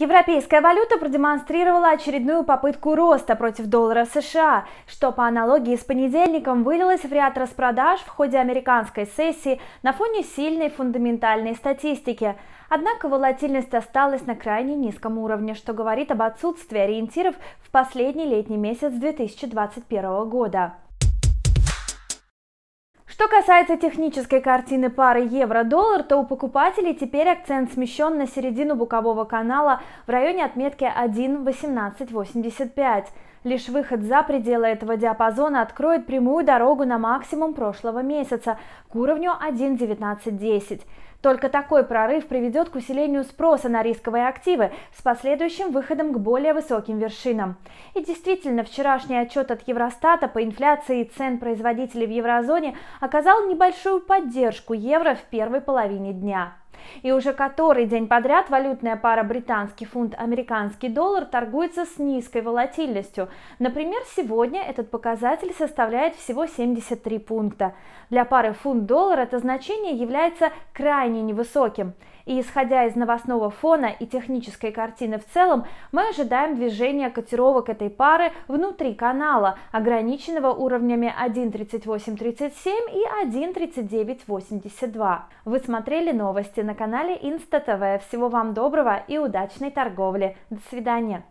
Европейская валюта продемонстрировала очередную попытку роста против доллара США, что по аналогии с понедельником вылилось в ряд распродаж в ходе американской сессии на фоне сильной фундаментальной статистики. Однако волатильность осталась на крайне низком уровне, что говорит об отсутствии ориентиров в последний летний месяц 2021 года. Что касается технической картины пары евро-доллар, то у покупателей теперь акцент смещен на середину бокового канала в районе отметки 1.1885. Лишь выход за пределы этого диапазона откроет прямую дорогу на максимум прошлого месяца к уровню 1.1910. Только такой прорыв приведет к усилению спроса на рисковые активы с последующим выходом к более высоким вершинам. И действительно, вчерашний отчет от Евростата по инфляции и цен производителей в еврозоне оказал небольшую поддержку евро в первой половине дня. И уже который день подряд валютная пара британский фунт-американский доллар торгуется с низкой волатильностью. Например, сегодня этот показатель составляет всего 73 пункта. Для пары фунт-доллар это значение является крайне невысоким. И исходя из новостного фона и технической картины в целом, мы ожидаем движения котировок этой пары внутри канала, ограниченного уровнями 1.3837 и 1.3982. Вы смотрели новости на канале Инста ТВ. Всего вам доброго и удачной торговли. До свидания.